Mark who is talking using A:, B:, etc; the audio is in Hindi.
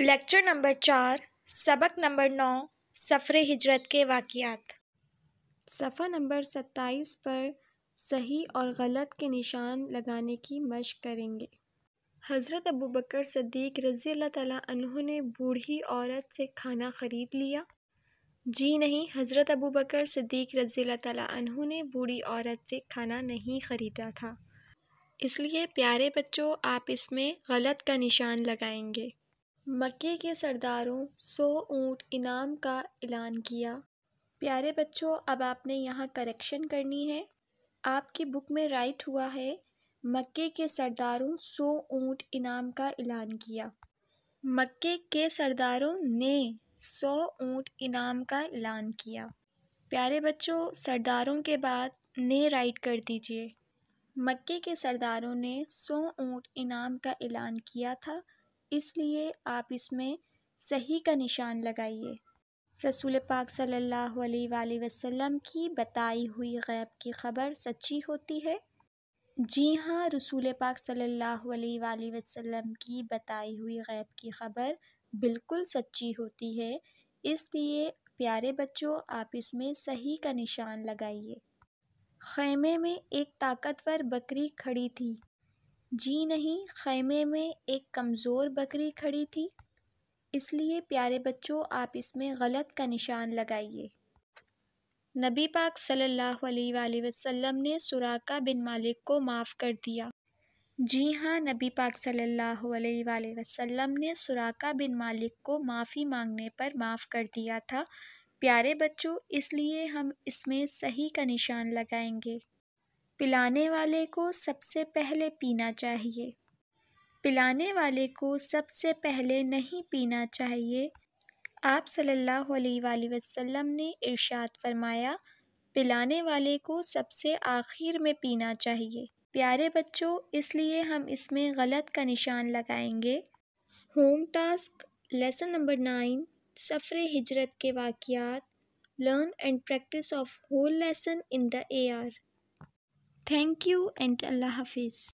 A: लेक्चर नंबर चार सबक नंबर नौ सफ़र हिजरत के वाक़ात सफ़ा नंबर सत्ताईस पर सही और गलत के निशान लगाने की मशक करेंगे हज़रत अबू बकर सदीक रज़ी अल्लाह तह ने बूढ़ी औरत से खाना ख़रीद लिया जी नहीं हज़रत अबू बकर सदीक़ रज़ी अल्लाह तह ने बूढ़ी औरत से खाना नहीं ख़रीदा था इसलिए प्यारे बच्चों आप इसमें गलत का निशान लगाएंगे मक्के के सरदारों सौ ऊँट इनाम का ऐलान किया प्यारे बच्चों अब आपने यहाँ करेक्शन करनी है आपकी बुक में राइट हुआ है मक्के के सरदारों सौ ऊँट इनाम का ऐलान किया मक्के के सरदारों ने सौ ऊँट इनाम का ऐलान किया प्यारे बच्चों सरदारों के बाद ने राइट कर दीजिए मक्के के सरदारों ने सौ ऊँट इनाम का ऐलान किया था इसलिए आप इसमें सही का निशान लगाइए रसूल पाक सल्लल्लाहु अलैहि वसल्लम की बताई हुई गैब की ख़बर सच्ची होती है जी हाँ रसूल पाक सल्लल्लाहु अलैहि वसल्लम की बताई हुई गैब की ख़बर बिल्कुल सच्ची होती है इसलिए प्यारे बच्चों आप इसमें सही का निशान लगाइए खैमे में एक ताकतवर बकरी खड़ी थी जी नहीं ख़ैमे में एक कमज़ोर बकरी खड़ी थी इसलिए प्यारे बच्चों आप इसमें गलत का निशान लगाइए नबी पाक सल्लल्लाहु अलैहि वसल्लम ने सुराका बिन मालिक को माफ़ कर दिया जी हाँ नबी पाक सल्लल्लाहु अलैहि वसल्लम ने सुराका बिन मालिक को माफ़ी मांगने पर माफ़ कर दिया था प्यारे बच्चों इसलिए हम इसमें सही का निशान लगाएंगे पिलाने वाले को सबसे पहले पीना चाहिए पिलाने वाले को सबसे पहले नहीं पीना चाहिए आप सल्लल्लाहु अलैहि वसल्लम ने इरशाद फरमाया पिलाने वाले को सबसे आखिर में पीना चाहिए प्यारे बच्चों इसलिए हम इसमें गलत का निशान लगाएंगे home task lesson number nine सफ़र हिजरत के वाक़ learn and practice of whole lesson in the a Thank you and Allah Hafiz.